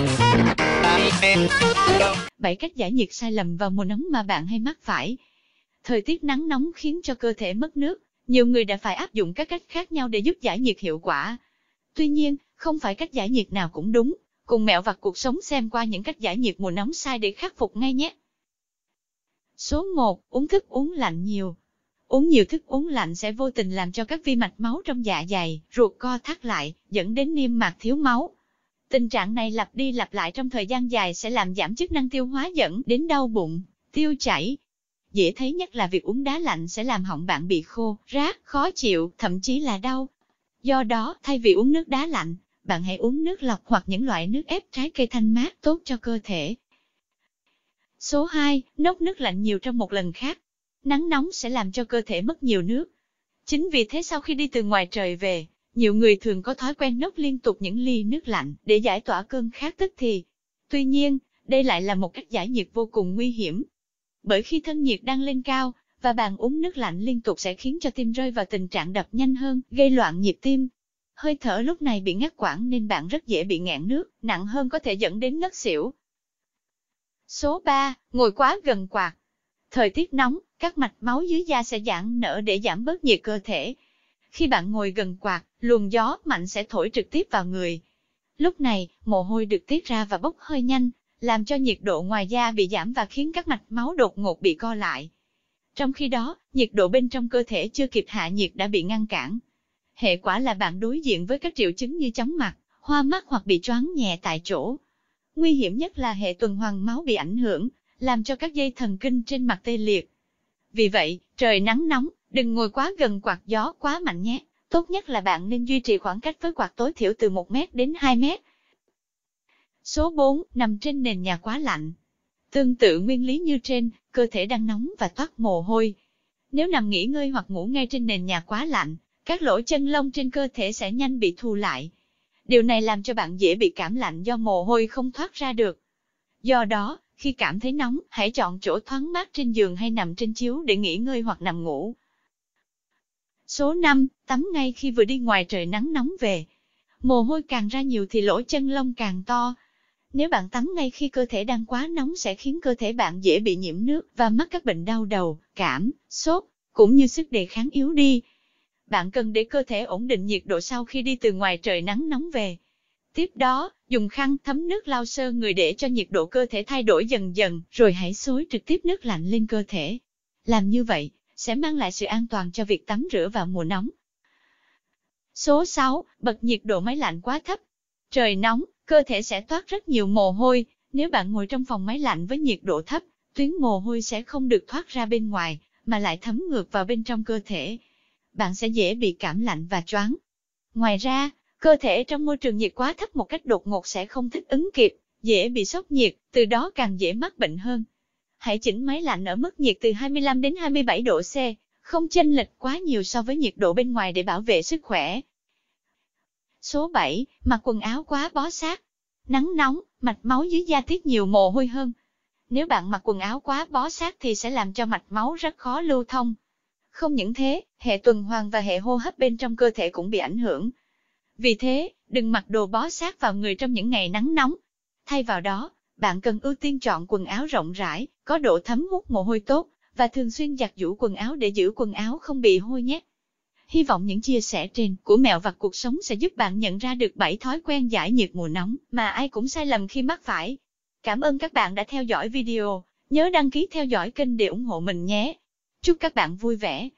7 vâng. cách giải nhiệt sai lầm vào mùa nóng mà bạn hay mắc phải. Thời tiết nắng nóng khiến cho cơ thể mất nước, nhiều người đã phải áp dụng các cách khác nhau để giúp giải nhiệt hiệu quả. Tuy nhiên, không phải cách giải nhiệt nào cũng đúng, cùng mẹo vặt cuộc sống xem qua những cách giải nhiệt mùa nóng sai để khắc phục ngay nhé. Số 1. Uống thức uống lạnh nhiều. Uống nhiều thức uống lạnh sẽ vô tình làm cho các vi mạch máu trong dạ dày, ruột co thắt lại, dẫn đến niêm mạc thiếu máu, Tình trạng này lặp đi lặp lại trong thời gian dài sẽ làm giảm chức năng tiêu hóa dẫn đến đau bụng, tiêu chảy. Dễ thấy nhất là việc uống đá lạnh sẽ làm hỏng bạn bị khô, rát, khó chịu, thậm chí là đau. Do đó, thay vì uống nước đá lạnh, bạn hãy uống nước lọc hoặc những loại nước ép trái cây thanh mát tốt cho cơ thể. Số 2. Nốc nước lạnh nhiều trong một lần khác. Nắng nóng sẽ làm cho cơ thể mất nhiều nước. Chính vì thế sau khi đi từ ngoài trời về, nhiều người thường có thói quen nốc liên tục những ly nước lạnh để giải tỏa cơn khát tức thì. Tuy nhiên, đây lại là một cách giải nhiệt vô cùng nguy hiểm. Bởi khi thân nhiệt đang lên cao, và bạn uống nước lạnh liên tục sẽ khiến cho tim rơi vào tình trạng đập nhanh hơn, gây loạn nhịp tim. Hơi thở lúc này bị ngắt quãng nên bạn rất dễ bị ngạn nước, nặng hơn có thể dẫn đến ngất xỉu. Số 3. Ngồi quá gần quạt. Thời tiết nóng, các mạch máu dưới da sẽ giãn nở để giảm bớt nhiệt cơ thể, khi bạn ngồi gần quạt, luồng gió mạnh sẽ thổi trực tiếp vào người. Lúc này, mồ hôi được tiết ra và bốc hơi nhanh, làm cho nhiệt độ ngoài da bị giảm và khiến các mạch máu đột ngột bị co lại. Trong khi đó, nhiệt độ bên trong cơ thể chưa kịp hạ nhiệt đã bị ngăn cản. Hệ quả là bạn đối diện với các triệu chứng như chóng mặt, hoa mắt hoặc bị choáng nhẹ tại chỗ. Nguy hiểm nhất là hệ tuần hoàn máu bị ảnh hưởng, làm cho các dây thần kinh trên mặt tê liệt. Vì vậy, trời nắng nóng, Đừng ngồi quá gần quạt gió quá mạnh nhé. Tốt nhất là bạn nên duy trì khoảng cách với quạt tối thiểu từ 1 mét đến 2 mét. Số 4. Nằm trên nền nhà quá lạnh. Tương tự nguyên lý như trên, cơ thể đang nóng và toát mồ hôi. Nếu nằm nghỉ ngơi hoặc ngủ ngay trên nền nhà quá lạnh, các lỗ chân lông trên cơ thể sẽ nhanh bị thu lại. Điều này làm cho bạn dễ bị cảm lạnh do mồ hôi không thoát ra được. Do đó, khi cảm thấy nóng, hãy chọn chỗ thoáng mát trên giường hay nằm trên chiếu để nghỉ ngơi hoặc nằm ngủ. Số 5, tắm ngay khi vừa đi ngoài trời nắng nóng về. Mồ hôi càng ra nhiều thì lỗ chân lông càng to. Nếu bạn tắm ngay khi cơ thể đang quá nóng sẽ khiến cơ thể bạn dễ bị nhiễm nước và mắc các bệnh đau đầu, cảm, sốt, cũng như sức đề kháng yếu đi. Bạn cần để cơ thể ổn định nhiệt độ sau khi đi từ ngoài trời nắng nóng về. Tiếp đó, dùng khăn thấm nước lau sơ người để cho nhiệt độ cơ thể thay đổi dần dần, rồi hãy xối trực tiếp nước lạnh lên cơ thể. Làm như vậy, sẽ mang lại sự an toàn cho việc tắm rửa vào mùa nóng. Số 6, bật nhiệt độ máy lạnh quá thấp. Trời nóng, cơ thể sẽ toát rất nhiều mồ hôi, nếu bạn ngồi trong phòng máy lạnh với nhiệt độ thấp, tuyến mồ hôi sẽ không được thoát ra bên ngoài, mà lại thấm ngược vào bên trong cơ thể. Bạn sẽ dễ bị cảm lạnh và choáng. Ngoài ra, cơ thể trong môi trường nhiệt quá thấp một cách đột ngột sẽ không thích ứng kịp, dễ bị sốc nhiệt, từ đó càng dễ mắc bệnh hơn hãy chỉnh máy lạnh ở mức nhiệt từ 25 đến 27 độ C, không chênh lệch quá nhiều so với nhiệt độ bên ngoài để bảo vệ sức khỏe. Số 7, mặc quần áo quá bó sát. Nắng nóng, mạch máu dưới da tiết nhiều mồ hôi hơn. Nếu bạn mặc quần áo quá bó sát thì sẽ làm cho mạch máu rất khó lưu thông. Không những thế, hệ tuần hoàn và hệ hô hấp bên trong cơ thể cũng bị ảnh hưởng. Vì thế, đừng mặc đồ bó sát vào người trong những ngày nắng nóng. Thay vào đó, bạn cần ưu tiên chọn quần áo rộng rãi, có độ thấm hút mồ hôi tốt, và thường xuyên giặt giũ quần áo để giữ quần áo không bị hôi nhé. Hy vọng những chia sẻ trên của mẹo vặt cuộc sống sẽ giúp bạn nhận ra được 7 thói quen giải nhiệt mùa nóng mà ai cũng sai lầm khi mắc phải. Cảm ơn các bạn đã theo dõi video, nhớ đăng ký theo dõi kênh để ủng hộ mình nhé. Chúc các bạn vui vẻ.